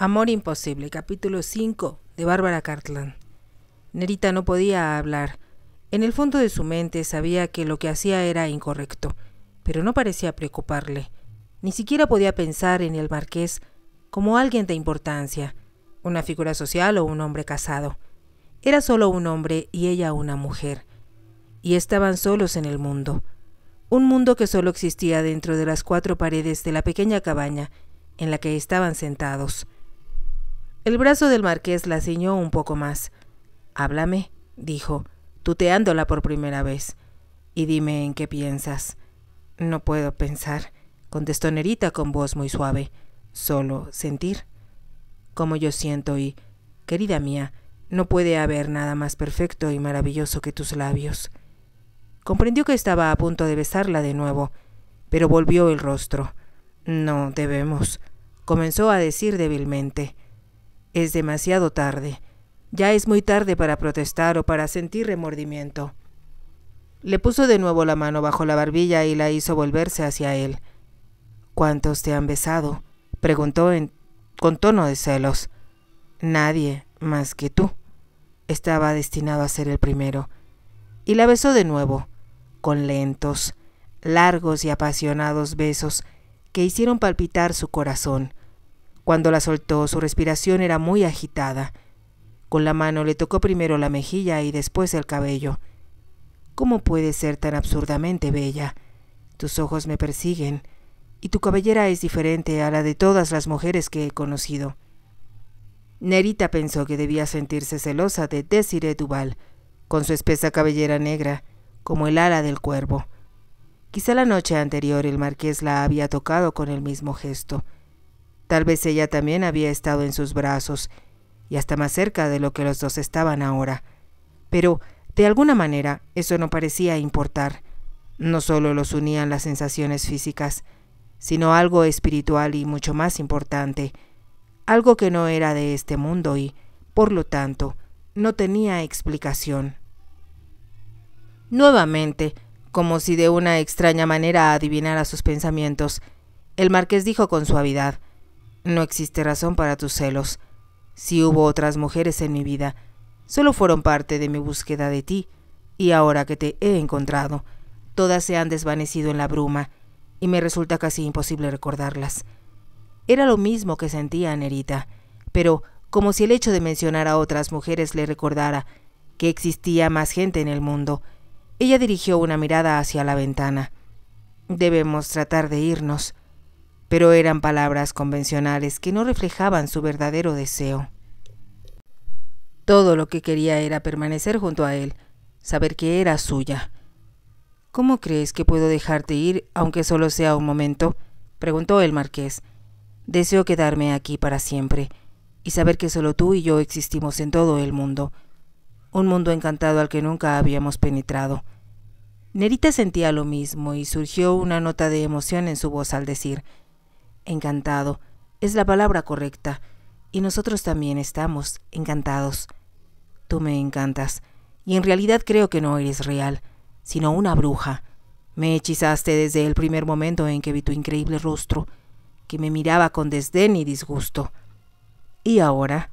Amor Imposible, capítulo 5 de Bárbara Cartland. Nerita no podía hablar. En el fondo de su mente sabía que lo que hacía era incorrecto, pero no parecía preocuparle. Ni siquiera podía pensar en el marqués como alguien de importancia, una figura social o un hombre casado. Era solo un hombre y ella una mujer. Y estaban solos en el mundo. Un mundo que solo existía dentro de las cuatro paredes de la pequeña cabaña en la que estaban sentados. El brazo del marqués la ciñó un poco más. Háblame, dijo, tuteándola por primera vez, y dime en qué piensas. No puedo pensar, contestó Nerita con voz muy suave, solo sentir. Como yo siento y, querida mía, no puede haber nada más perfecto y maravilloso que tus labios. Comprendió que estaba a punto de besarla de nuevo, pero volvió el rostro. No debemos, comenzó a decir débilmente. Es demasiado tarde. Ya es muy tarde para protestar o para sentir remordimiento. Le puso de nuevo la mano bajo la barbilla y la hizo volverse hacia él. ¿Cuántos te han besado? preguntó con tono de celos. Nadie más que tú. Estaba destinado a ser el primero. Y la besó de nuevo, con lentos, largos y apasionados besos que hicieron palpitar su corazón cuando la soltó, su respiración era muy agitada. Con la mano le tocó primero la mejilla y después el cabello. ¿Cómo puedes ser tan absurdamente bella? Tus ojos me persiguen, y tu cabellera es diferente a la de todas las mujeres que he conocido. Nerita pensó que debía sentirse celosa de Desiree Duval, con su espesa cabellera negra, como el ala del cuervo. Quizá la noche anterior el marqués la había tocado con el mismo gesto. Tal vez ella también había estado en sus brazos, y hasta más cerca de lo que los dos estaban ahora. Pero, de alguna manera, eso no parecía importar. No solo los unían las sensaciones físicas, sino algo espiritual y mucho más importante, algo que no era de este mundo y, por lo tanto, no tenía explicación. Nuevamente, como si de una extraña manera adivinara sus pensamientos, el marqués dijo con suavidad, no existe razón para tus celos. Si hubo otras mujeres en mi vida, solo fueron parte de mi búsqueda de ti, y ahora que te he encontrado, todas se han desvanecido en la bruma, y me resulta casi imposible recordarlas. Era lo mismo que sentía Nerita, pero como si el hecho de mencionar a otras mujeres le recordara que existía más gente en el mundo, ella dirigió una mirada hacia la ventana. Debemos tratar de irnos pero eran palabras convencionales que no reflejaban su verdadero deseo. Todo lo que quería era permanecer junto a él, saber que era suya. ¿Cómo crees que puedo dejarte ir, aunque solo sea un momento? preguntó el marqués. Deseo quedarme aquí para siempre, y saber que solo tú y yo existimos en todo el mundo, un mundo encantado al que nunca habíamos penetrado. Nerita sentía lo mismo y surgió una nota de emoción en su voz al decir, Encantado es la palabra correcta, y nosotros también estamos encantados. Tú me encantas, y en realidad creo que no eres real, sino una bruja. Me hechizaste desde el primer momento en que vi tu increíble rostro, que me miraba con desdén y disgusto. Y ahora,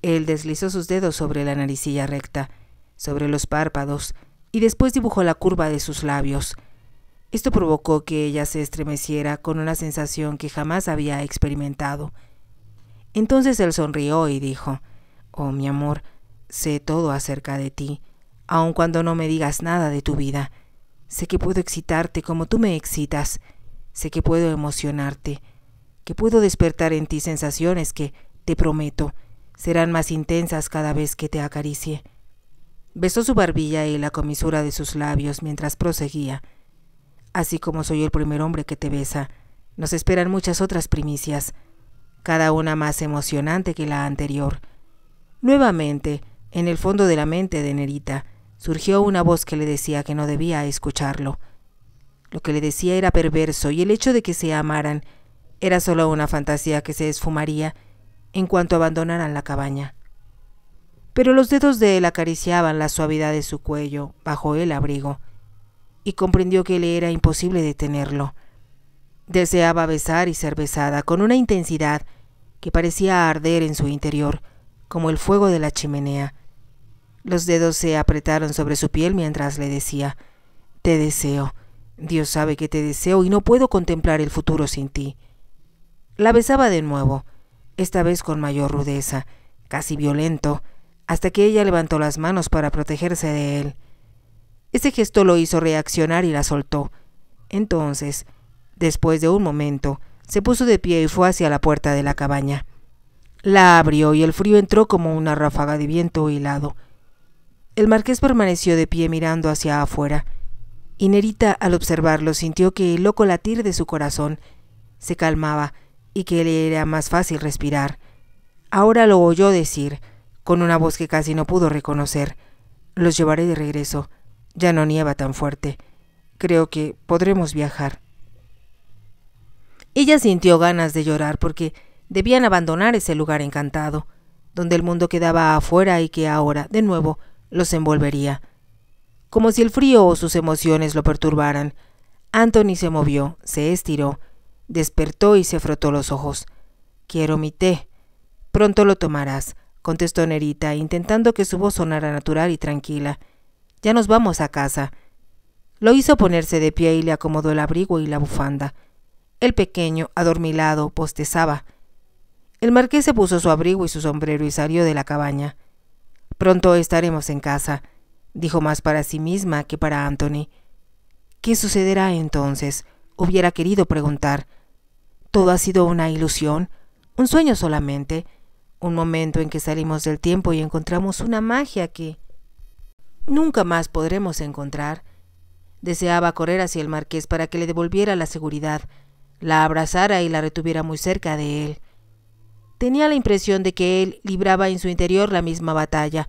él deslizó sus dedos sobre la naricilla recta, sobre los párpados, y después dibujó la curva de sus labios. Esto provocó que ella se estremeciera con una sensación que jamás había experimentado. Entonces él sonrió y dijo, Oh, mi amor, sé todo acerca de ti, aun cuando no me digas nada de tu vida. Sé que puedo excitarte como tú me excitas. Sé que puedo emocionarte, que puedo despertar en ti sensaciones que, te prometo, serán más intensas cada vez que te acaricie. Besó su barbilla y la comisura de sus labios mientras proseguía así como soy el primer hombre que te besa, nos esperan muchas otras primicias, cada una más emocionante que la anterior. Nuevamente, en el fondo de la mente de Nerita, surgió una voz que le decía que no debía escucharlo. Lo que le decía era perverso y el hecho de que se amaran era solo una fantasía que se esfumaría en cuanto abandonaran la cabaña. Pero los dedos de él acariciaban la suavidad de su cuello bajo el abrigo y comprendió que le era imposible detenerlo. Deseaba besar y ser besada con una intensidad que parecía arder en su interior, como el fuego de la chimenea. Los dedos se apretaron sobre su piel mientras le decía, Te deseo, Dios sabe que te deseo y no puedo contemplar el futuro sin ti. La besaba de nuevo, esta vez con mayor rudeza, casi violento, hasta que ella levantó las manos para protegerse de él. Ese gesto lo hizo reaccionar y la soltó. Entonces, después de un momento, se puso de pie y fue hacia la puerta de la cabaña. La abrió y el frío entró como una ráfaga de viento hilado. El marqués permaneció de pie mirando hacia afuera. Y Nerita, al observarlo, sintió que el loco latir de su corazón se calmaba y que le era más fácil respirar. Ahora lo oyó decir, con una voz que casi no pudo reconocer, los llevaré de regreso. Ya no nieva tan fuerte. Creo que podremos viajar. Ella sintió ganas de llorar porque debían abandonar ese lugar encantado, donde el mundo quedaba afuera y que ahora, de nuevo, los envolvería. Como si el frío o sus emociones lo perturbaran, Anthony se movió, se estiró, despertó y se frotó los ojos. Quiero mi té. Pronto lo tomarás, contestó Nerita, intentando que su voz sonara natural y tranquila. Ya nos vamos a casa. Lo hizo ponerse de pie y le acomodó el abrigo y la bufanda. El pequeño, adormilado, postezaba. El marqués se puso su abrigo y su sombrero y salió de la cabaña. Pronto estaremos en casa, dijo más para sí misma que para Anthony. ¿Qué sucederá entonces? Hubiera querido preguntar. ¿Todo ha sido una ilusión? ¿Un sueño solamente? ¿Un momento en que salimos del tiempo y encontramos una magia que nunca más podremos encontrar. Deseaba correr hacia el marqués para que le devolviera la seguridad, la abrazara y la retuviera muy cerca de él. Tenía la impresión de que él libraba en su interior la misma batalla,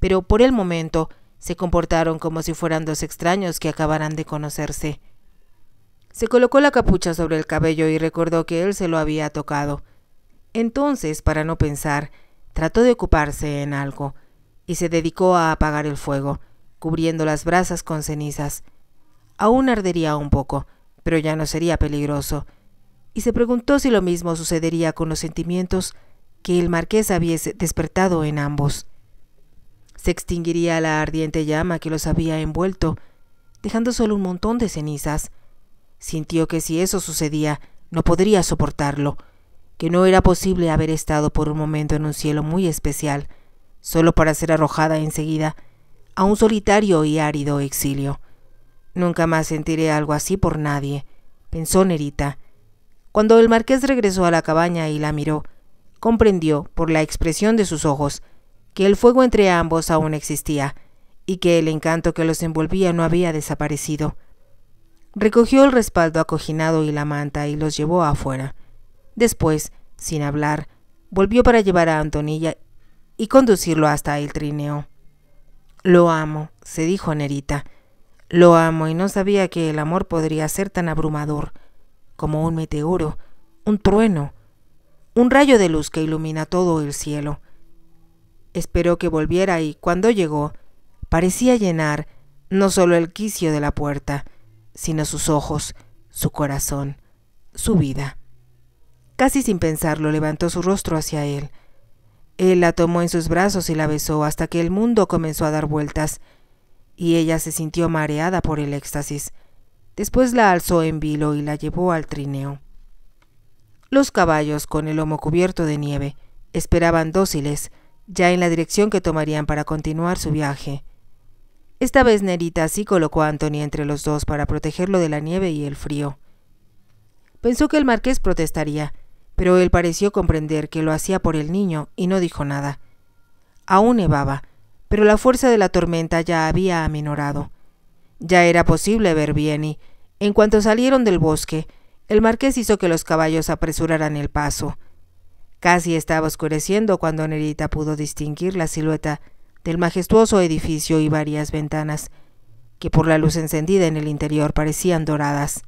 pero por el momento se comportaron como si fueran dos extraños que acabaran de conocerse. Se colocó la capucha sobre el cabello y recordó que él se lo había tocado. Entonces, para no pensar, trató de ocuparse en algo y se dedicó a apagar el fuego, cubriendo las brasas con cenizas. Aún ardería un poco, pero ya no sería peligroso, y se preguntó si lo mismo sucedería con los sentimientos que el marqués había despertado en ambos. Se extinguiría la ardiente llama que los había envuelto, dejando solo un montón de cenizas. Sintió que si eso sucedía, no podría soportarlo, que no era posible haber estado por un momento en un cielo muy especial, solo para ser arrojada enseguida a un solitario y árido exilio. Nunca más sentiré algo así por nadie, pensó Nerita. Cuando el marqués regresó a la cabaña y la miró, comprendió, por la expresión de sus ojos, que el fuego entre ambos aún existía, y que el encanto que los envolvía no había desaparecido. Recogió el respaldo acoginado y la manta y los llevó afuera. Después, sin hablar, volvió para llevar a Antonilla y conducirlo hasta el trineo. Lo amo, se dijo Nerita. Lo amo y no sabía que el amor podría ser tan abrumador, como un meteoro, un trueno, un rayo de luz que ilumina todo el cielo. Esperó que volviera y, cuando llegó, parecía llenar no solo el quicio de la puerta, sino sus ojos, su corazón, su vida. Casi sin pensarlo levantó su rostro hacia él. Él la tomó en sus brazos y la besó hasta que el mundo comenzó a dar vueltas, y ella se sintió mareada por el éxtasis. Después la alzó en vilo y la llevó al trineo. Los caballos, con el lomo cubierto de nieve, esperaban dóciles, ya en la dirección que tomarían para continuar su viaje. Esta vez Nerita sí colocó a Anthony entre los dos para protegerlo de la nieve y el frío. Pensó que el marqués protestaría, pero él pareció comprender que lo hacía por el niño y no dijo nada. Aún nevaba, pero la fuerza de la tormenta ya había aminorado. Ya era posible ver bien y, en cuanto salieron del bosque, el marqués hizo que los caballos apresuraran el paso. Casi estaba oscureciendo cuando Nerita pudo distinguir la silueta del majestuoso edificio y varias ventanas, que por la luz encendida en el interior parecían doradas.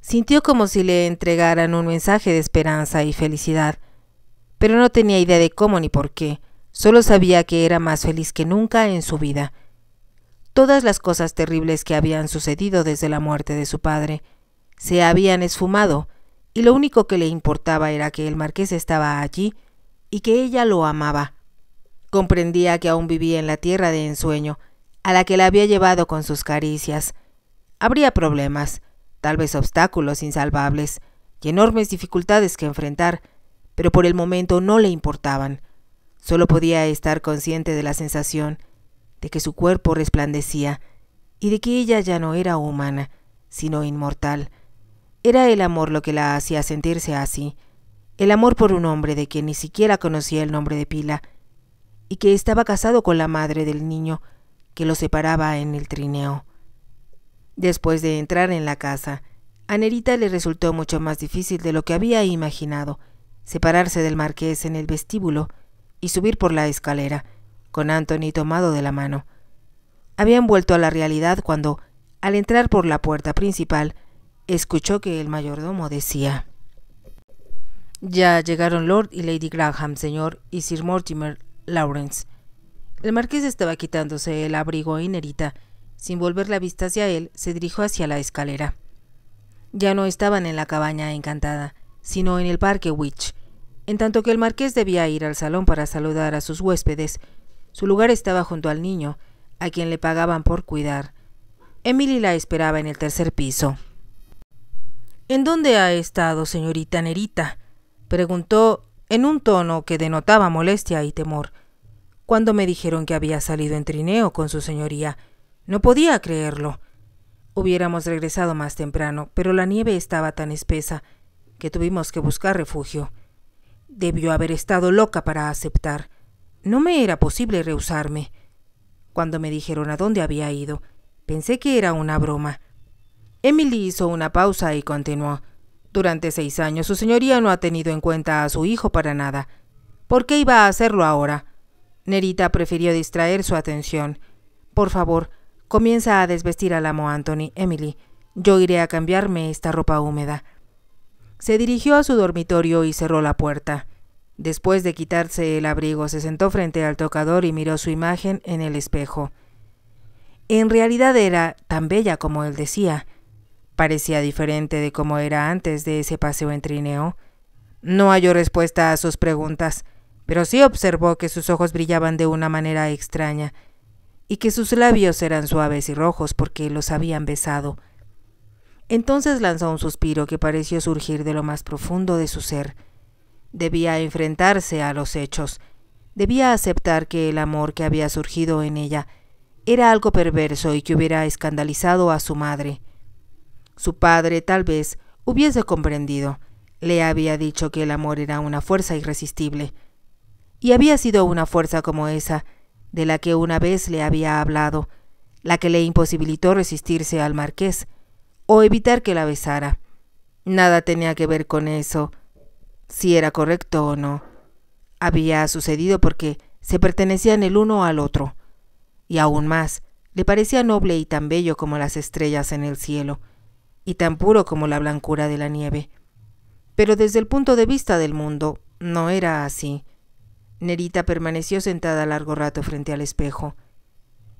Sintió como si le entregaran un mensaje de esperanza y felicidad, pero no tenía idea de cómo ni por qué, solo sabía que era más feliz que nunca en su vida. Todas las cosas terribles que habían sucedido desde la muerte de su padre se habían esfumado, y lo único que le importaba era que el marqués estaba allí y que ella lo amaba. Comprendía que aún vivía en la tierra de ensueño, a la que la había llevado con sus caricias. Habría problemas, tal vez obstáculos insalvables y enormes dificultades que enfrentar, pero por el momento no le importaban. Solo podía estar consciente de la sensación de que su cuerpo resplandecía y de que ella ya no era humana, sino inmortal. Era el amor lo que la hacía sentirse así, el amor por un hombre de quien ni siquiera conocía el nombre de Pila, y que estaba casado con la madre del niño que lo separaba en el trineo. Después de entrar en la casa, a Nerita le resultó mucho más difícil de lo que había imaginado separarse del marqués en el vestíbulo y subir por la escalera, con Anthony tomado de la mano. Habían vuelto a la realidad cuando, al entrar por la puerta principal, escuchó que el mayordomo decía Ya llegaron Lord y Lady Graham, señor, y Sir Mortimer Lawrence. El marqués estaba quitándose el abrigo y Nerita sin volver la vista hacia él, se dirigió hacia la escalera. Ya no estaban en la cabaña encantada, sino en el parque Witch, en tanto que el marqués debía ir al salón para saludar a sus huéspedes. Su lugar estaba junto al niño, a quien le pagaban por cuidar. Emily la esperaba en el tercer piso. ¿En dónde ha estado, señorita Nerita? preguntó en un tono que denotaba molestia y temor. Cuando me dijeron que había salido en trineo con su señoría, no podía creerlo. Hubiéramos regresado más temprano, pero la nieve estaba tan espesa que tuvimos que buscar refugio. Debió haber estado loca para aceptar. No me era posible rehusarme. Cuando me dijeron a dónde había ido, pensé que era una broma. Emily hizo una pausa y continuó. Durante seis años su señoría no ha tenido en cuenta a su hijo para nada. ¿Por qué iba a hacerlo ahora? Nerita prefirió distraer su atención. Por favor, Comienza a desvestir al amo Anthony. Emily, yo iré a cambiarme esta ropa húmeda. Se dirigió a su dormitorio y cerró la puerta. Después de quitarse el abrigo, se sentó frente al tocador y miró su imagen en el espejo. En realidad era tan bella como él decía. Parecía diferente de como era antes de ese paseo en trineo. No halló respuesta a sus preguntas, pero sí observó que sus ojos brillaban de una manera extraña y que sus labios eran suaves y rojos porque los habían besado. Entonces lanzó un suspiro que pareció surgir de lo más profundo de su ser. Debía enfrentarse a los hechos, debía aceptar que el amor que había surgido en ella era algo perverso y que hubiera escandalizado a su madre. Su padre tal vez hubiese comprendido, le había dicho que el amor era una fuerza irresistible, y había sido una fuerza como esa de la que una vez le había hablado, la que le imposibilitó resistirse al marqués, o evitar que la besara. Nada tenía que ver con eso, si era correcto o no. Había sucedido porque se pertenecían el uno al otro, y aún más, le parecía noble y tan bello como las estrellas en el cielo, y tan puro como la blancura de la nieve. Pero desde el punto de vista del mundo, no era así. Nerita permaneció sentada largo rato frente al espejo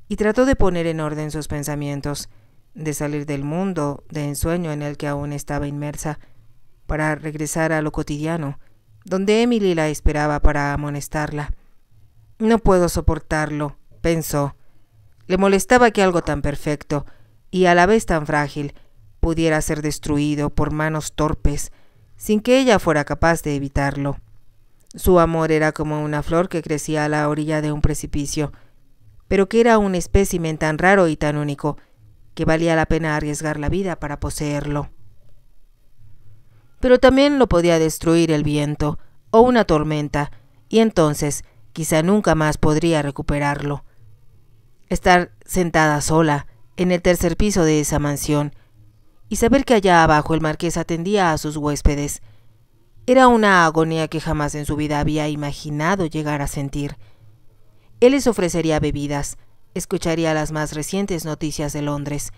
y trató de poner en orden sus pensamientos, de salir del mundo de ensueño en el que aún estaba inmersa, para regresar a lo cotidiano, donde Emily la esperaba para amonestarla. No puedo soportarlo, pensó. Le molestaba que algo tan perfecto y a la vez tan frágil pudiera ser destruido por manos torpes, sin que ella fuera capaz de evitarlo. Su amor era como una flor que crecía a la orilla de un precipicio, pero que era un espécimen tan raro y tan único, que valía la pena arriesgar la vida para poseerlo. Pero también lo podía destruir el viento o una tormenta, y entonces quizá nunca más podría recuperarlo. Estar sentada sola en el tercer piso de esa mansión y saber que allá abajo el marqués atendía a sus huéspedes, era una agonía que jamás en su vida había imaginado llegar a sentir. Él les ofrecería bebidas, escucharía las más recientes noticias de Londres,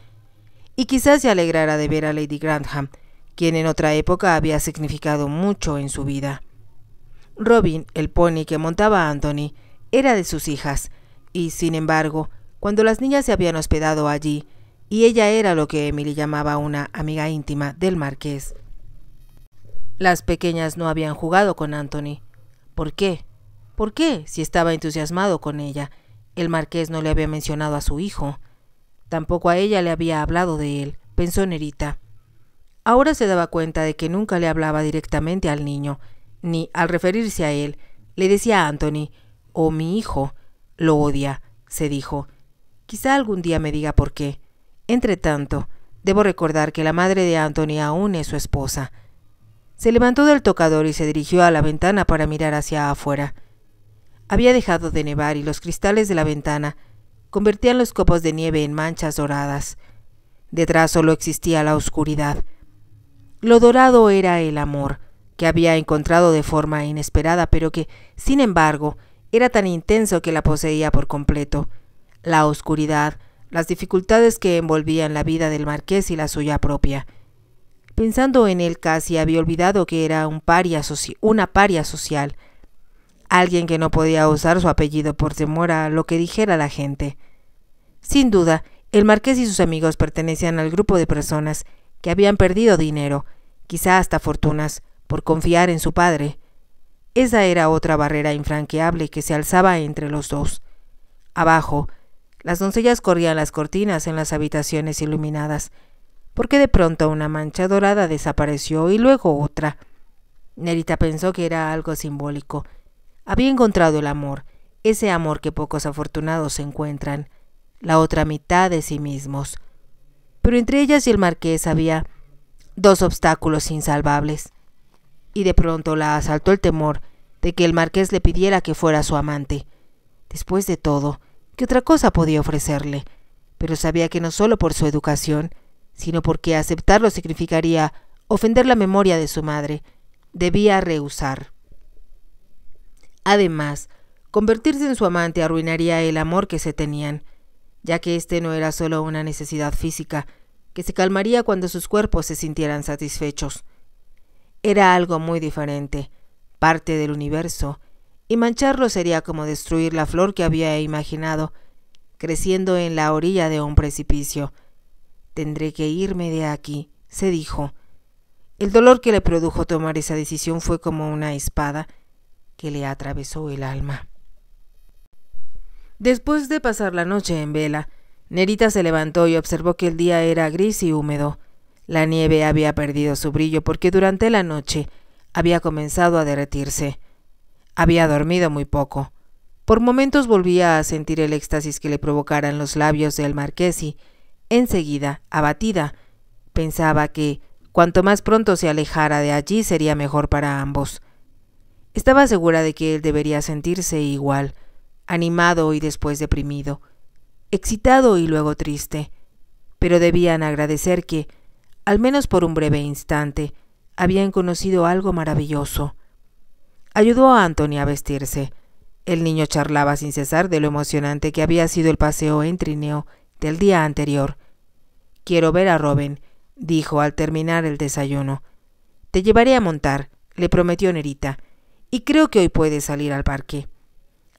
y quizás se alegrara de ver a Lady Grantham, quien en otra época había significado mucho en su vida. Robin, el pony que montaba Anthony, era de sus hijas, y sin embargo, cuando las niñas se habían hospedado allí, y ella era lo que Emily llamaba una amiga íntima del marqués, las pequeñas no habían jugado con Anthony. ¿Por qué? ¿Por qué? Si estaba entusiasmado con ella. El marqués no le había mencionado a su hijo. Tampoco a ella le había hablado de él, pensó Nerita. Ahora se daba cuenta de que nunca le hablaba directamente al niño, ni al referirse a él, le decía a Anthony, oh mi hijo, lo odia, se dijo. Quizá algún día me diga por qué. Entretanto, debo recordar que la madre de Anthony aún es su esposa. Se levantó del tocador y se dirigió a la ventana para mirar hacia afuera. Había dejado de nevar y los cristales de la ventana convertían los copos de nieve en manchas doradas. Detrás solo existía la oscuridad. Lo dorado era el amor, que había encontrado de forma inesperada, pero que, sin embargo, era tan intenso que la poseía por completo. La oscuridad, las dificultades que envolvían la vida del marqués y la suya propia. Pensando en él casi había olvidado que era un una paria social, alguien que no podía usar su apellido por temor a lo que dijera la gente. Sin duda, el marqués y sus amigos pertenecían al grupo de personas que habían perdido dinero, quizá hasta fortunas, por confiar en su padre. Esa era otra barrera infranqueable que se alzaba entre los dos. Abajo, las doncellas corrían las cortinas en las habitaciones iluminadas, porque de pronto una mancha dorada desapareció y luego otra. Nerita pensó que era algo simbólico. Había encontrado el amor, ese amor que pocos afortunados encuentran, la otra mitad de sí mismos. Pero entre ellas y el marqués había dos obstáculos insalvables. Y de pronto la asaltó el temor de que el marqués le pidiera que fuera su amante. Después de todo, ¿qué otra cosa podía ofrecerle? Pero sabía que no solo por su educación, sino porque aceptarlo significaría ofender la memoria de su madre. Debía rehusar. Además, convertirse en su amante arruinaría el amor que se tenían, ya que este no era solo una necesidad física, que se calmaría cuando sus cuerpos se sintieran satisfechos. Era algo muy diferente, parte del universo, y mancharlo sería como destruir la flor que había imaginado, creciendo en la orilla de un precipicio. Tendré que irme de aquí, se dijo. El dolor que le produjo tomar esa decisión fue como una espada que le atravesó el alma. Después de pasar la noche en vela, Nerita se levantó y observó que el día era gris y húmedo. La nieve había perdido su brillo porque durante la noche había comenzado a derretirse. Había dormido muy poco. Por momentos volvía a sentir el éxtasis que le provocaran los labios del marqués y enseguida abatida. Pensaba que, cuanto más pronto se alejara de allí, sería mejor para ambos. Estaba segura de que él debería sentirse igual, animado y después deprimido, excitado y luego triste, pero debían agradecer que, al menos por un breve instante, habían conocido algo maravilloso. Ayudó a Anthony a vestirse. El niño charlaba sin cesar de lo emocionante que había sido el paseo en trineo del día anterior. Quiero ver a Robin, dijo al terminar el desayuno. Te llevaré a montar, le prometió Nerita, y creo que hoy puedes salir al parque.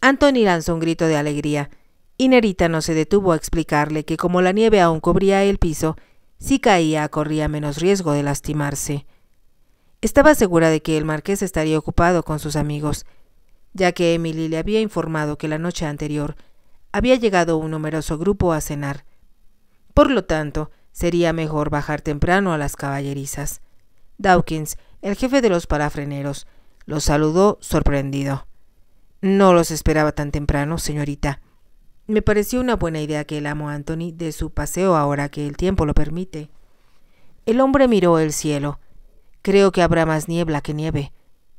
Anthony lanzó un grito de alegría, y Nerita no se detuvo a explicarle que como la nieve aún cubría el piso, si caía corría menos riesgo de lastimarse. Estaba segura de que el marqués estaría ocupado con sus amigos, ya que Emily le había informado que la noche anterior había llegado un numeroso grupo a cenar. Por lo tanto, sería mejor bajar temprano a las caballerizas. Dawkins, el jefe de los parafreneros, los saludó sorprendido. No los esperaba tan temprano, señorita. Me pareció una buena idea que el amo Anthony de su paseo ahora que el tiempo lo permite. El hombre miró el cielo. Creo que habrá más niebla que nieve.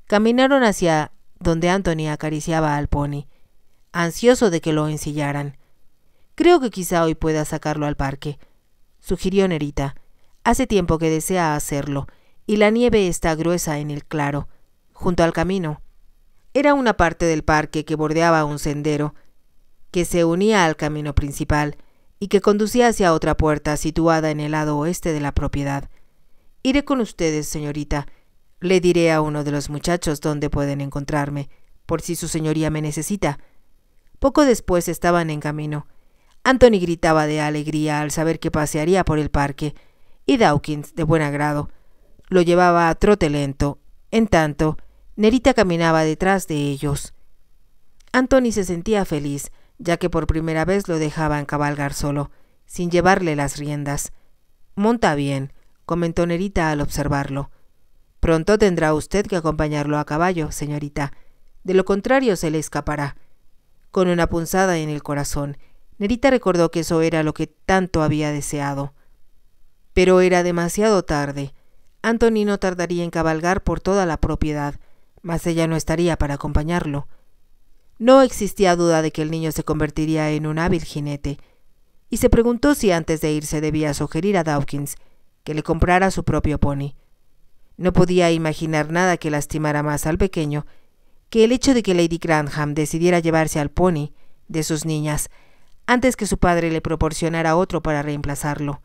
Caminaron hacia donde Anthony acariciaba al pony, ansioso de que lo ensillaran. Creo que quizá hoy pueda sacarlo al parque, sugirió Nerita. Hace tiempo que desea hacerlo, y la nieve está gruesa en el claro, junto al camino. Era una parte del parque que bordeaba un sendero, que se unía al camino principal y que conducía hacia otra puerta situada en el lado oeste de la propiedad. Iré con ustedes, señorita. Le diré a uno de los muchachos dónde pueden encontrarme, por si su señoría me necesita. Poco después estaban en camino, Anthony gritaba de alegría al saber que pasearía por el parque, y Dawkins, de buen agrado, lo llevaba a trote lento. En tanto, Nerita caminaba detrás de ellos. Anthony se sentía feliz, ya que por primera vez lo dejaban cabalgar solo, sin llevarle las riendas. Monta bien, comentó Nerita al observarlo. Pronto tendrá usted que acompañarlo a caballo, señorita. De lo contrario se le escapará. Con una punzada en el corazón, Nerita recordó que eso era lo que tanto había deseado. Pero era demasiado tarde. Anthony no tardaría en cabalgar por toda la propiedad, mas ella no estaría para acompañarlo. No existía duda de que el niño se convertiría en un hábil jinete, y se preguntó si antes de irse debía sugerir a Dawkins que le comprara su propio pony. No podía imaginar nada que lastimara más al pequeño que el hecho de que Lady Granham decidiera llevarse al pony de sus niñas antes que su padre le proporcionara otro para reemplazarlo.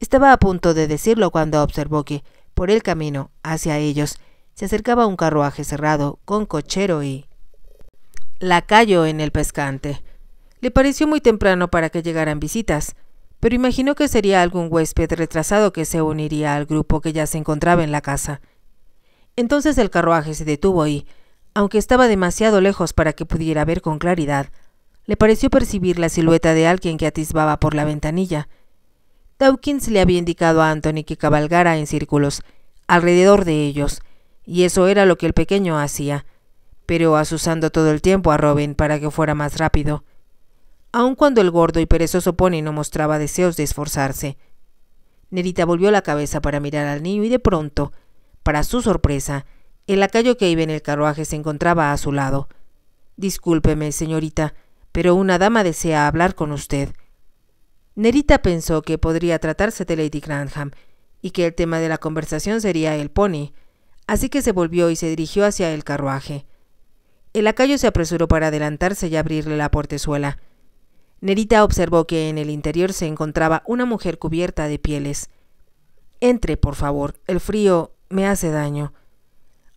Estaba a punto de decirlo cuando observó que, por el camino, hacia ellos, se acercaba un carruaje cerrado, con cochero y... Lacayo en el pescante. Le pareció muy temprano para que llegaran visitas, pero imaginó que sería algún huésped retrasado que se uniría al grupo que ya se encontraba en la casa. Entonces el carruaje se detuvo y, aunque estaba demasiado lejos para que pudiera ver con claridad, le pareció percibir la silueta de alguien que atisbaba por la ventanilla. Dawkins le había indicado a Anthony que cabalgara en círculos, alrededor de ellos, y eso era lo que el pequeño hacía, pero asusando todo el tiempo a Robin para que fuera más rápido, aun cuando el gordo y perezoso pony no mostraba deseos de esforzarse. Nerita volvió la cabeza para mirar al niño y de pronto, para su sorpresa, el lacayo que iba en el carruaje se encontraba a su lado. Discúlpeme, señorita, pero una dama desea hablar con usted. Nerita pensó que podría tratarse de Lady Granham y que el tema de la conversación sería el pony, así que se volvió y se dirigió hacia el carruaje. El lacayo se apresuró para adelantarse y abrirle la portezuela. Nerita observó que en el interior se encontraba una mujer cubierta de pieles. Entre, por favor, el frío me hace daño.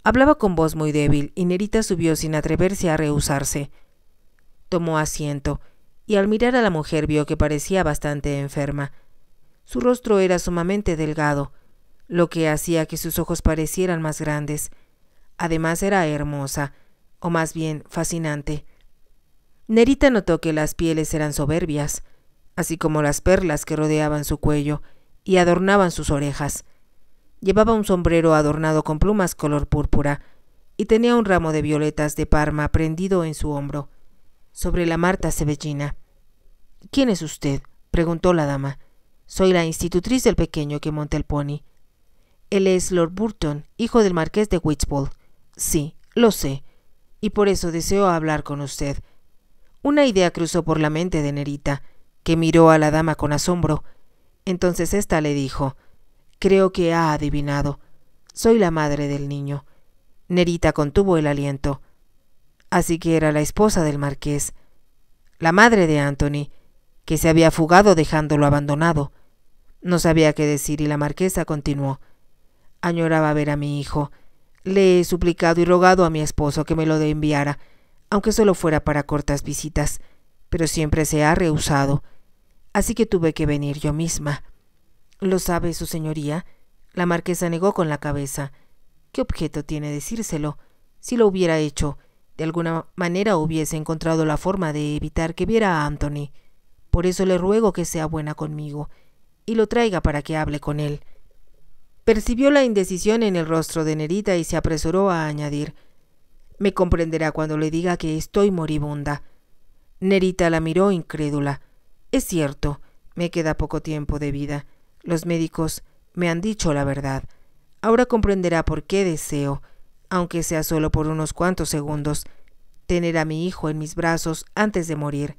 Hablaba con voz muy débil y Nerita subió sin atreverse a rehusarse. Tomó asiento, y al mirar a la mujer vio que parecía bastante enferma. Su rostro era sumamente delgado, lo que hacía que sus ojos parecieran más grandes. Además era hermosa, o más bien fascinante. Nerita notó que las pieles eran soberbias, así como las perlas que rodeaban su cuello y adornaban sus orejas. Llevaba un sombrero adornado con plumas color púrpura y tenía un ramo de violetas de Parma prendido en su hombro sobre la Marta Sebellina. ¿Quién es usted? preguntó la dama. Soy la institutriz del pequeño que monta el pony. Él es Lord Burton, hijo del marqués de Whitstable. Sí, lo sé, y por eso deseo hablar con usted. Una idea cruzó por la mente de Nerita, que miró a la dama con asombro. Entonces ésta le dijo Creo que ha adivinado. Soy la madre del niño. Nerita contuvo el aliento así que era la esposa del marqués, la madre de Anthony, que se había fugado dejándolo abandonado. No sabía qué decir y la marquesa continuó. Añoraba ver a mi hijo. Le he suplicado y rogado a mi esposo que me lo de enviara, aunque solo fuera para cortas visitas, pero siempre se ha rehusado. Así que tuve que venir yo misma. ¿Lo sabe su señoría? La marquesa negó con la cabeza. ¿Qué objeto tiene decírselo? Si lo hubiera hecho, de alguna manera hubiese encontrado la forma de evitar que viera a Anthony. Por eso le ruego que sea buena conmigo y lo traiga para que hable con él. Percibió la indecisión en el rostro de Nerita y se apresuró a añadir Me comprenderá cuando le diga que estoy moribunda. Nerita la miró incrédula. Es cierto, me queda poco tiempo de vida. Los médicos me han dicho la verdad. Ahora comprenderá por qué deseo aunque sea solo por unos cuantos segundos, tener a mi hijo en mis brazos antes de morir.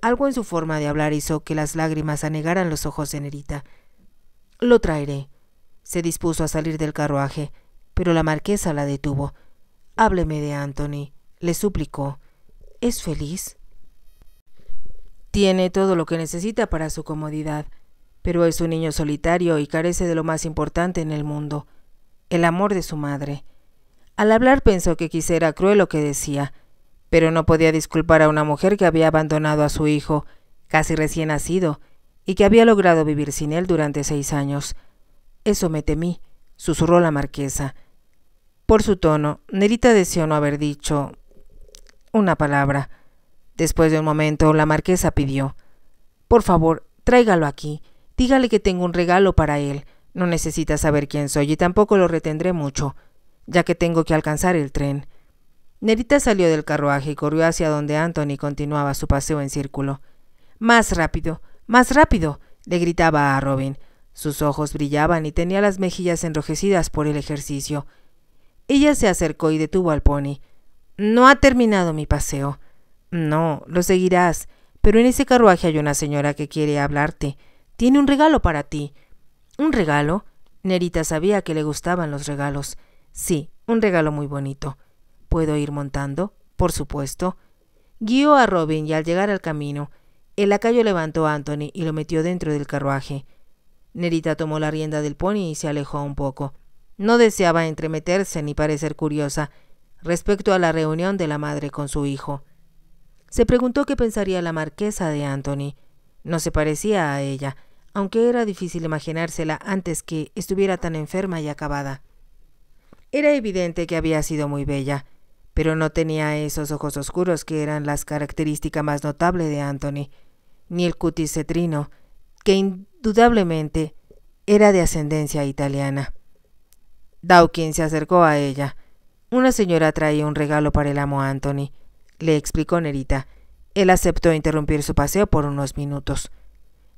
Algo en su forma de hablar hizo que las lágrimas anegaran los ojos de Nerita. Lo traeré. Se dispuso a salir del carruaje, pero la marquesa la detuvo. Hábleme de Anthony, le suplicó. ¿Es feliz? Tiene todo lo que necesita para su comodidad, pero es un niño solitario y carece de lo más importante en el mundo, el amor de su madre. Al hablar pensó que quisiera cruel lo que decía, pero no podía disculpar a una mujer que había abandonado a su hijo, casi recién nacido, y que había logrado vivir sin él durante seis años. Eso me temí, susurró la marquesa. Por su tono, Nerita deseó no haber dicho una palabra. Después de un momento, la marquesa pidió Por favor, tráigalo aquí. Dígale que tengo un regalo para él. No necesita saber quién soy y tampoco lo retendré mucho ya que tengo que alcanzar el tren. Nerita salió del carruaje y corrió hacia donde Anthony continuaba su paseo en círculo. Más rápido, más rápido, le gritaba a Robin. Sus ojos brillaban y tenía las mejillas enrojecidas por el ejercicio. Ella se acercó y detuvo al pony. No ha terminado mi paseo. No, lo seguirás. Pero en ese carruaje hay una señora que quiere hablarte. Tiene un regalo para ti. ¿Un regalo? Nerita sabía que le gustaban los regalos. Sí, un regalo muy bonito. ¿Puedo ir montando? Por supuesto. Guió a Robin y al llegar al camino, el lacayo levantó a Anthony y lo metió dentro del carruaje. Nerita tomó la rienda del pony y se alejó un poco. No deseaba entremeterse ni parecer curiosa respecto a la reunión de la madre con su hijo. Se preguntó qué pensaría la marquesa de Anthony. No se parecía a ella, aunque era difícil imaginársela antes que estuviera tan enferma y acabada. Era evidente que había sido muy bella, pero no tenía esos ojos oscuros que eran la característica más notable de Anthony, ni el cutis cetrino, que indudablemente era de ascendencia italiana. Dawkins se acercó a ella. Una señora traía un regalo para el amo Anthony, le explicó Nerita. Él aceptó interrumpir su paseo por unos minutos.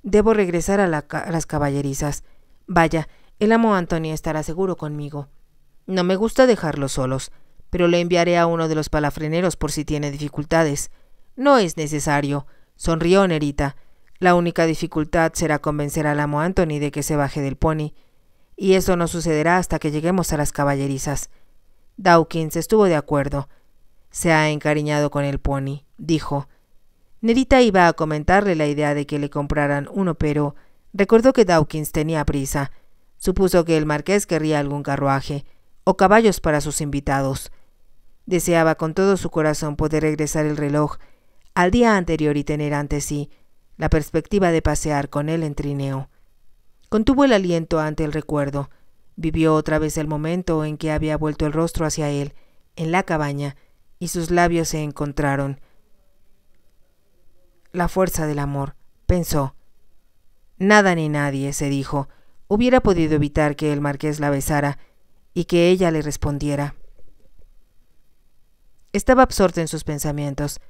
Debo regresar a, las caballerizas. Vaya, el amo Anthony estará seguro conmigo. No me gusta dejarlos solos, pero le enviaré a uno de los palafreneros por si tiene dificultades. No es necesario, sonrió Nerita. La única dificultad será convencer al amo Anthony de que se baje del pony, y eso no sucederá hasta que lleguemos a las caballerizas. Dawkins estuvo de acuerdo. Se ha encariñado con el pony, dijo. Nerita iba a comentarle la idea de que le compraran uno, pero recordó que Dawkins tenía prisa. Supuso que el marqués querría algún carruaje o caballos para sus invitados. Deseaba con todo su corazón poder regresar el reloj al día anterior y tener ante sí la perspectiva de pasear con él en trineo. Contuvo el aliento ante el recuerdo. Vivió otra vez el momento en que había vuelto el rostro hacia él, en la cabaña, y sus labios se encontraron. La fuerza del amor, pensó. Nada ni nadie, se dijo, hubiera podido evitar que el marqués la besara y que ella le respondiera. Estaba absorta en sus pensamientos,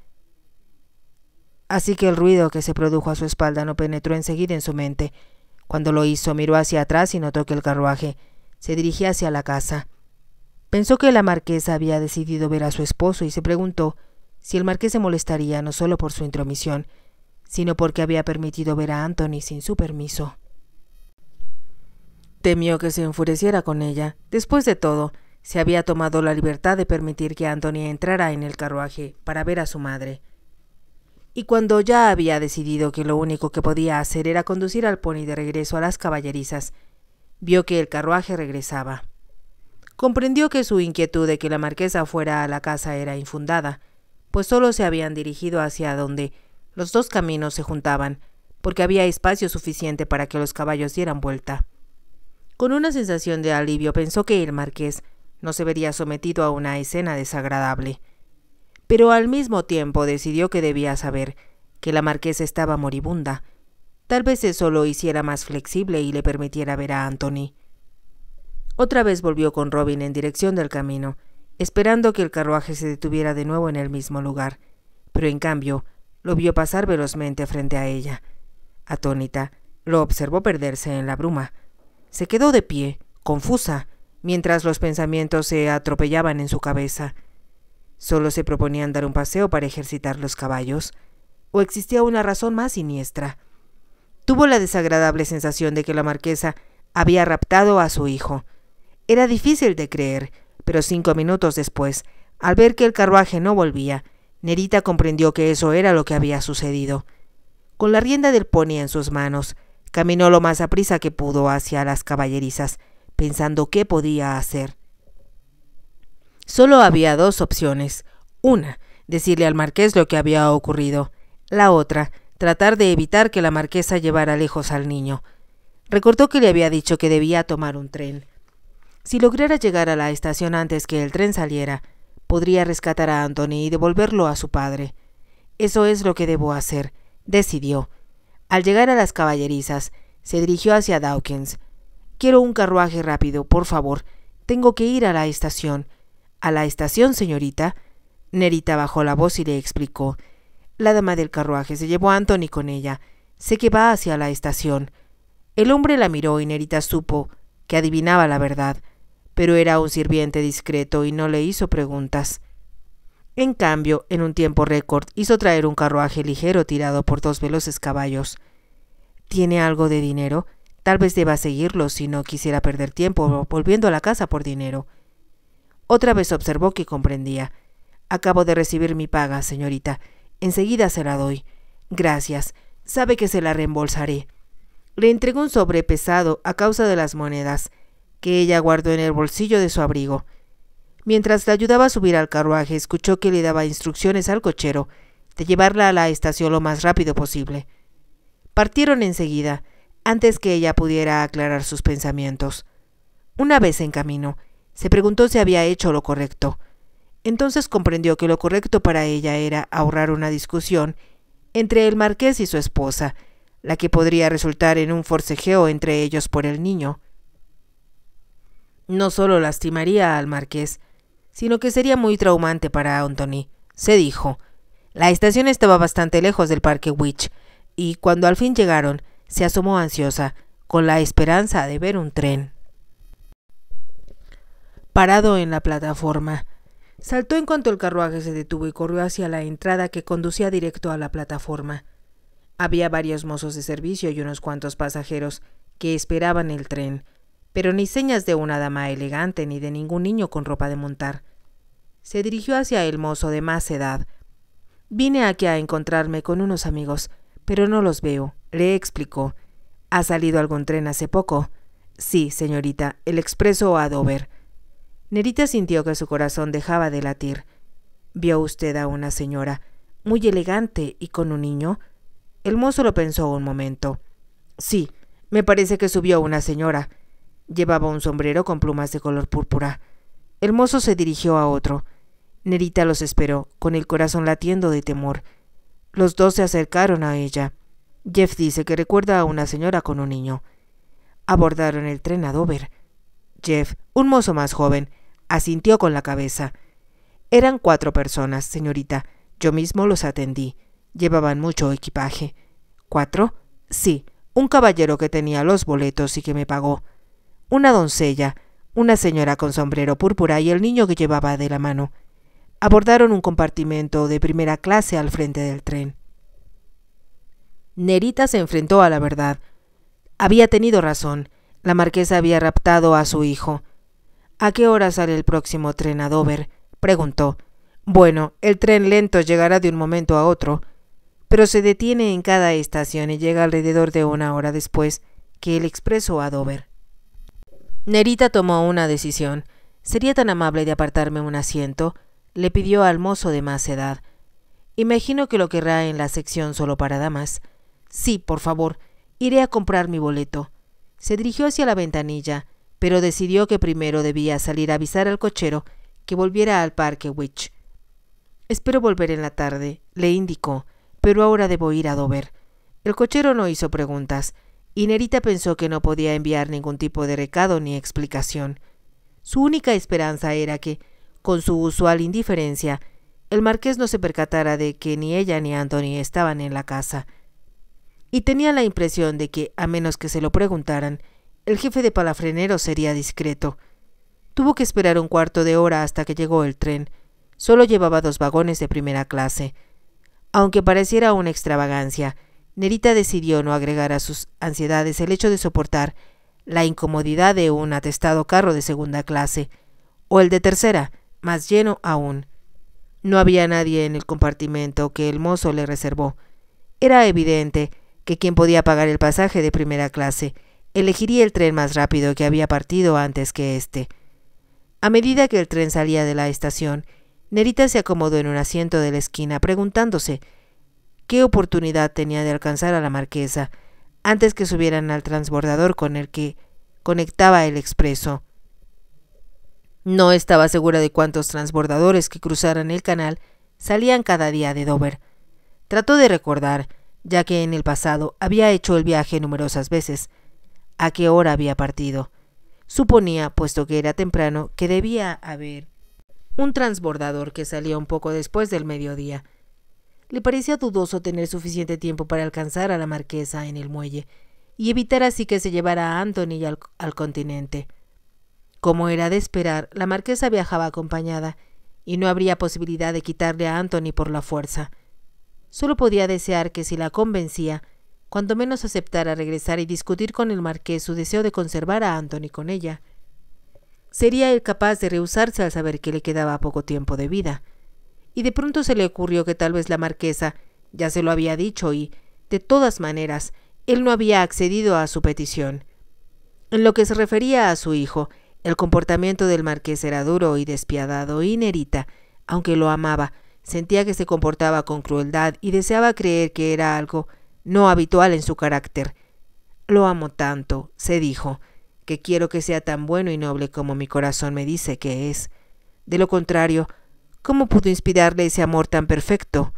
así que el ruido que se produjo a su espalda no penetró enseguida en su mente. Cuando lo hizo, miró hacia atrás y notó que el carruaje se dirigía hacia la casa. Pensó que la marquesa había decidido ver a su esposo y se preguntó si el marqués se molestaría no solo por su intromisión, sino porque había permitido ver a Anthony sin su permiso. Temió que se enfureciera con ella. Después de todo, se había tomado la libertad de permitir que Antonia entrara en el carruaje para ver a su madre. Y cuando ya había decidido que lo único que podía hacer era conducir al pony de regreso a las caballerizas, vio que el carruaje regresaba. Comprendió que su inquietud de que la marquesa fuera a la casa era infundada, pues solo se habían dirigido hacia donde los dos caminos se juntaban, porque había espacio suficiente para que los caballos dieran vuelta. Con una sensación de alivio pensó que el marqués no se vería sometido a una escena desagradable. Pero al mismo tiempo decidió que debía saber que la marquesa estaba moribunda. Tal vez eso lo hiciera más flexible y le permitiera ver a Anthony. Otra vez volvió con Robin en dirección del camino, esperando que el carruaje se detuviera de nuevo en el mismo lugar, pero en cambio lo vio pasar velozmente frente a ella. Atónita, lo observó perderse en la bruma. Se quedó de pie, confusa, mientras los pensamientos se atropellaban en su cabeza. Solo se proponían dar un paseo para ejercitar los caballos, o existía una razón más siniestra. Tuvo la desagradable sensación de que la marquesa había raptado a su hijo. Era difícil de creer, pero cinco minutos después, al ver que el carruaje no volvía, Nerita comprendió que eso era lo que había sucedido. Con la rienda del pony en sus manos, Caminó lo más aprisa que pudo hacia las caballerizas, pensando qué podía hacer. Solo había dos opciones. Una, decirle al marqués lo que había ocurrido. La otra, tratar de evitar que la marquesa llevara lejos al niño. Recordó que le había dicho que debía tomar un tren. Si lograra llegar a la estación antes que el tren saliera, podría rescatar a Anthony y devolverlo a su padre. Eso es lo que debo hacer, decidió, al llegar a las caballerizas, se dirigió hacia Dawkins. Quiero un carruaje rápido, por favor. Tengo que ir a la estación. A la estación, señorita. Nerita bajó la voz y le explicó. La dama del carruaje se llevó a Anthony con ella. Sé que va hacia la estación. El hombre la miró y Nerita supo que adivinaba la verdad, pero era un sirviente discreto y no le hizo preguntas. En cambio, en un tiempo récord hizo traer un carruaje ligero tirado por dos veloces caballos. ¿Tiene algo de dinero? Tal vez deba seguirlo si no quisiera perder tiempo volviendo a la casa por dinero. Otra vez observó que comprendía. Acabo de recibir mi paga, señorita. Enseguida se la doy. Gracias. Sabe que se la reembolsaré. Le entregó un sobre pesado a causa de las monedas, que ella guardó en el bolsillo de su abrigo. Mientras la ayudaba a subir al carruaje, escuchó que le daba instrucciones al cochero de llevarla a la estación lo más rápido posible. Partieron enseguida, antes que ella pudiera aclarar sus pensamientos. Una vez en camino, se preguntó si había hecho lo correcto. Entonces comprendió que lo correcto para ella era ahorrar una discusión entre el marqués y su esposa, la que podría resultar en un forcejeo entre ellos por el niño. No solo lastimaría al marqués, sino que sería muy traumante para Anthony, se dijo. La estación estaba bastante lejos del parque Witch, y cuando al fin llegaron, se asomó ansiosa, con la esperanza de ver un tren. Parado en la plataforma, saltó en cuanto el carruaje se detuvo y corrió hacia la entrada que conducía directo a la plataforma. Había varios mozos de servicio y unos cuantos pasajeros que esperaban el tren, pero ni señas de una dama elegante ni de ningún niño con ropa de montar se dirigió hacia el mozo de más edad. Vine aquí a encontrarme con unos amigos, pero no los veo, le explicó. ¿Ha salido algún tren hace poco? Sí, señorita, el expreso a Dover. Nerita sintió que su corazón dejaba de latir. ¿Vio usted a una señora muy elegante y con un niño? El mozo lo pensó un momento. Sí, me parece que subió una señora. Llevaba un sombrero con plumas de color púrpura. El mozo se dirigió a otro. Nerita los esperó, con el corazón latiendo de temor. Los dos se acercaron a ella. Jeff dice que recuerda a una señora con un niño. Abordaron el tren a Dover. Jeff, un mozo más joven, asintió con la cabeza. Eran cuatro personas, señorita. Yo mismo los atendí. Llevaban mucho equipaje. ¿Cuatro? Sí, un caballero que tenía los boletos y que me pagó. Una doncella, una señora con sombrero púrpura y el niño que llevaba de la mano abordaron un compartimento de primera clase al frente del tren. Nerita se enfrentó a la verdad. Había tenido razón. La marquesa había raptado a su hijo. ¿A qué hora sale el próximo tren a Dover? preguntó. Bueno, el tren lento llegará de un momento a otro, pero se detiene en cada estación y llega alrededor de una hora después que el expreso a Dover. Nerita tomó una decisión. ¿Sería tan amable de apartarme un asiento? le pidió al mozo de más edad. Imagino que lo querrá en la sección solo para damas. Sí, por favor, iré a comprar mi boleto. Se dirigió hacia la ventanilla, pero decidió que primero debía salir a avisar al cochero que volviera al parque Witch. Espero volver en la tarde, le indicó, pero ahora debo ir a Dover. El cochero no hizo preguntas, y Nerita pensó que no podía enviar ningún tipo de recado ni explicación. Su única esperanza era que, con su usual indiferencia, el marqués no se percatara de que ni ella ni Anthony estaban en la casa, y tenía la impresión de que, a menos que se lo preguntaran, el jefe de palafrenero sería discreto. Tuvo que esperar un cuarto de hora hasta que llegó el tren. Solo llevaba dos vagones de primera clase. Aunque pareciera una extravagancia, Nerita decidió no agregar a sus ansiedades el hecho de soportar la incomodidad de un atestado carro de segunda clase, o el de tercera, más lleno aún. No había nadie en el compartimento que el mozo le reservó. Era evidente que quien podía pagar el pasaje de primera clase elegiría el tren más rápido que había partido antes que éste. A medida que el tren salía de la estación, Nerita se acomodó en un asiento de la esquina preguntándose qué oportunidad tenía de alcanzar a la marquesa antes que subieran al transbordador con el que conectaba el expreso. No estaba segura de cuántos transbordadores que cruzaran el canal salían cada día de Dover. Trató de recordar, ya que en el pasado había hecho el viaje numerosas veces, a qué hora había partido. Suponía, puesto que era temprano, que debía haber un transbordador que salía un poco después del mediodía. Le parecía dudoso tener suficiente tiempo para alcanzar a la marquesa en el muelle y evitar así que se llevara a Anthony al, al continente. Como era de esperar, la marquesa viajaba acompañada, y no habría posibilidad de quitarle a Anthony por la fuerza. Solo podía desear que si la convencía, cuando menos aceptara regresar y discutir con el marqués su deseo de conservar a Anthony con ella. Sería él capaz de rehusarse al saber que le quedaba poco tiempo de vida. Y de pronto se le ocurrió que tal vez la marquesa ya se lo había dicho y, de todas maneras, él no había accedido a su petición. En lo que se refería a su hijo, el comportamiento del marqués era duro y despiadado, y inerita, aunque lo amaba, sentía que se comportaba con crueldad y deseaba creer que era algo no habitual en su carácter. Lo amo tanto, se dijo, que quiero que sea tan bueno y noble como mi corazón me dice que es. De lo contrario, ¿cómo pudo inspirarle ese amor tan perfecto?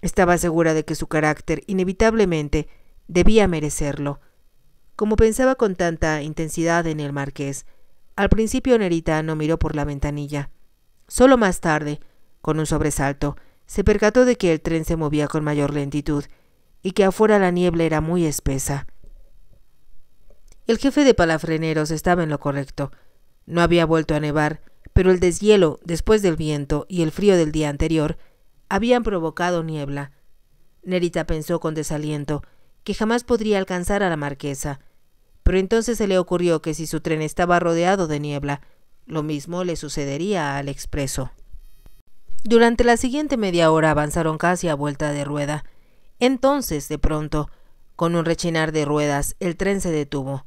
Estaba segura de que su carácter inevitablemente debía merecerlo. Como pensaba con tanta intensidad en el marqués, al principio Nerita no miró por la ventanilla. Solo más tarde, con un sobresalto, se percató de que el tren se movía con mayor lentitud y que afuera la niebla era muy espesa. El jefe de palafreneros estaba en lo correcto. No había vuelto a nevar, pero el deshielo, después del viento y el frío del día anterior, habían provocado niebla. Nerita pensó con desaliento que jamás podría alcanzar a la marquesa, pero entonces se le ocurrió que si su tren estaba rodeado de niebla, lo mismo le sucedería al expreso. Durante la siguiente media hora avanzaron casi a vuelta de rueda. Entonces, de pronto, con un rechinar de ruedas, el tren se detuvo.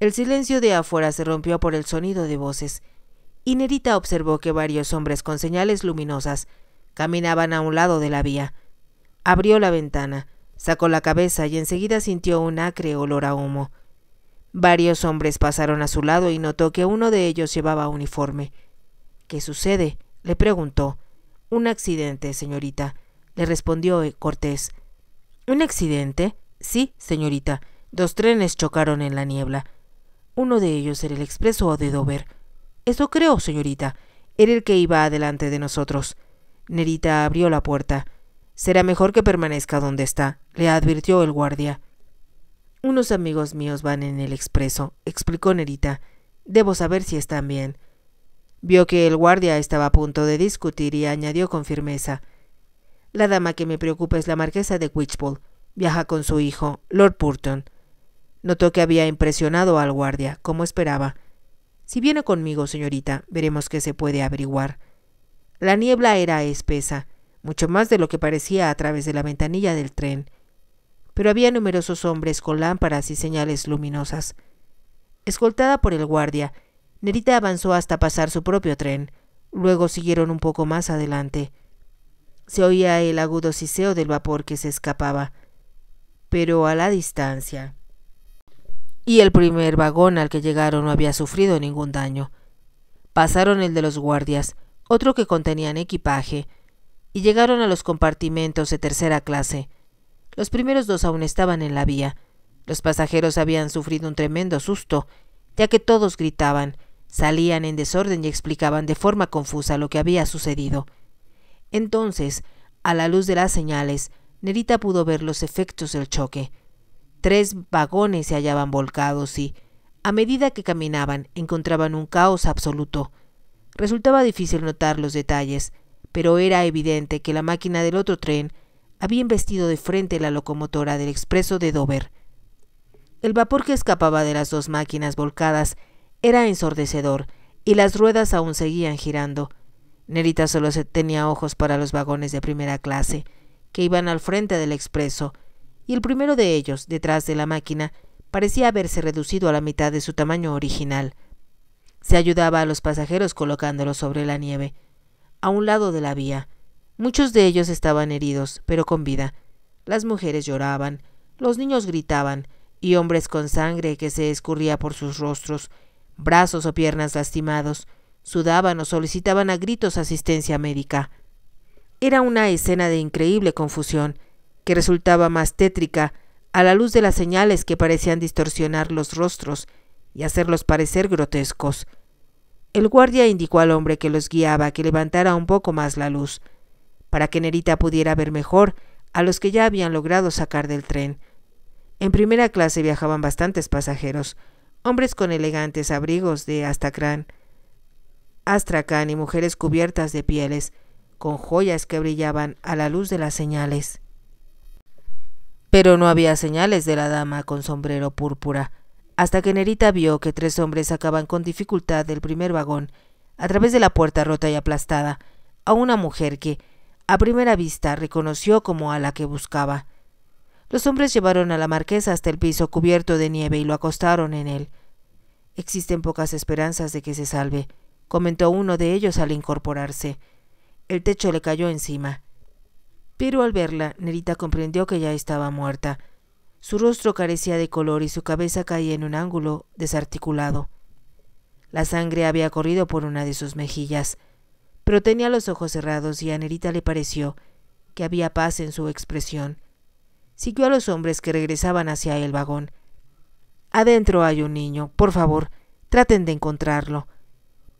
El silencio de afuera se rompió por el sonido de voces, y Nerita observó que varios hombres con señales luminosas caminaban a un lado de la vía. Abrió la ventana, sacó la cabeza y enseguida sintió un acre olor a humo. Varios hombres pasaron a su lado y notó que uno de ellos llevaba uniforme. ¿Qué sucede? le preguntó. Un accidente, señorita, le respondió eh, Cortés. ¿Un accidente? Sí, señorita. Dos trenes chocaron en la niebla. Uno de ellos era el expreso de Dover. Eso creo, señorita. Era el que iba adelante de nosotros. Nerita abrió la puerta. Será mejor que permanezca donde está, le advirtió el guardia. Unos amigos míos van en el expreso, explicó Nerita. Debo saber si están bien. Vio que el guardia estaba a punto de discutir y añadió con firmeza La dama que me preocupa es la marquesa de Witchpool. Viaja con su hijo, Lord Purton. Notó que había impresionado al guardia, como esperaba. Si viene conmigo, señorita, veremos qué se puede averiguar. La niebla era espesa, mucho más de lo que parecía a través de la ventanilla del tren pero había numerosos hombres con lámparas y señales luminosas. Escoltada por el guardia, Nerita avanzó hasta pasar su propio tren. Luego siguieron un poco más adelante. Se oía el agudo siseo del vapor que se escapaba, pero a la distancia. Y el primer vagón al que llegaron no había sufrido ningún daño. Pasaron el de los guardias, otro que contenían equipaje, y llegaron a los compartimentos de tercera clase, los primeros dos aún estaban en la vía. Los pasajeros habían sufrido un tremendo susto, ya que todos gritaban, salían en desorden y explicaban de forma confusa lo que había sucedido. Entonces, a la luz de las señales, Nerita pudo ver los efectos del choque. Tres vagones se hallaban volcados y, a medida que caminaban, encontraban un caos absoluto. Resultaba difícil notar los detalles, pero era evidente que la máquina del otro tren había vestido de frente la locomotora del expreso de Dover. El vapor que escapaba de las dos máquinas volcadas era ensordecedor y las ruedas aún seguían girando. Nerita solo tenía ojos para los vagones de primera clase, que iban al frente del expreso, y el primero de ellos, detrás de la máquina, parecía haberse reducido a la mitad de su tamaño original. Se ayudaba a los pasajeros colocándolos sobre la nieve, a un lado de la vía, Muchos de ellos estaban heridos, pero con vida. Las mujeres lloraban, los niños gritaban, y hombres con sangre que se escurría por sus rostros, brazos o piernas lastimados, sudaban o solicitaban a gritos asistencia médica. Era una escena de increíble confusión, que resultaba más tétrica a la luz de las señales que parecían distorsionar los rostros y hacerlos parecer grotescos. El guardia indicó al hombre que los guiaba que levantara un poco más la luz para que Nerita pudiera ver mejor a los que ya habían logrado sacar del tren. En primera clase viajaban bastantes pasajeros, hombres con elegantes abrigos de astacrán, astracán y mujeres cubiertas de pieles, con joyas que brillaban a la luz de las señales. Pero no había señales de la dama con sombrero púrpura, hasta que Nerita vio que tres hombres sacaban con dificultad del primer vagón, a través de la puerta rota y aplastada, a una mujer que, a primera vista reconoció como a la que buscaba. Los hombres llevaron a la marquesa hasta el piso cubierto de nieve y lo acostaron en él. Existen pocas esperanzas de que se salve, comentó uno de ellos al incorporarse. El techo le cayó encima. Pero al verla, Nerita comprendió que ya estaba muerta. Su rostro carecía de color y su cabeza caía en un ángulo desarticulado. La sangre había corrido por una de sus mejillas pero tenía los ojos cerrados y a Nerita le pareció que había paz en su expresión. Siguió a los hombres que regresaban hacia el vagón. Adentro hay un niño, por favor, traten de encontrarlo.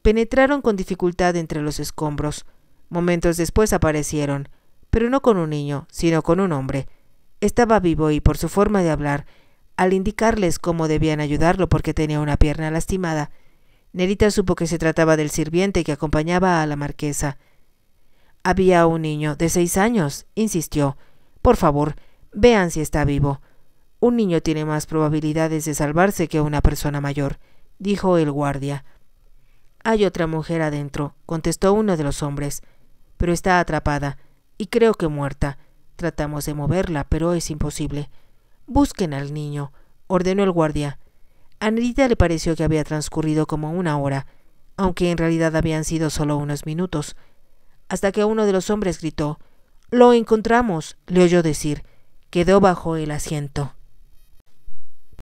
Penetraron con dificultad entre los escombros. Momentos después aparecieron, pero no con un niño, sino con un hombre. Estaba vivo y por su forma de hablar, al indicarles cómo debían ayudarlo porque tenía una pierna lastimada, Nerita supo que se trataba del sirviente que acompañaba a la marquesa. Había un niño de seis años, insistió. Por favor, vean si está vivo. Un niño tiene más probabilidades de salvarse que una persona mayor, dijo el guardia. Hay otra mujer adentro, contestó uno de los hombres, pero está atrapada, y creo que muerta. Tratamos de moverla, pero es imposible. Busquen al niño, ordenó el guardia. A Nerita le pareció que había transcurrido como una hora, aunque en realidad habían sido solo unos minutos, hasta que uno de los hombres gritó Lo encontramos, le oyó decir. Quedó bajo el asiento.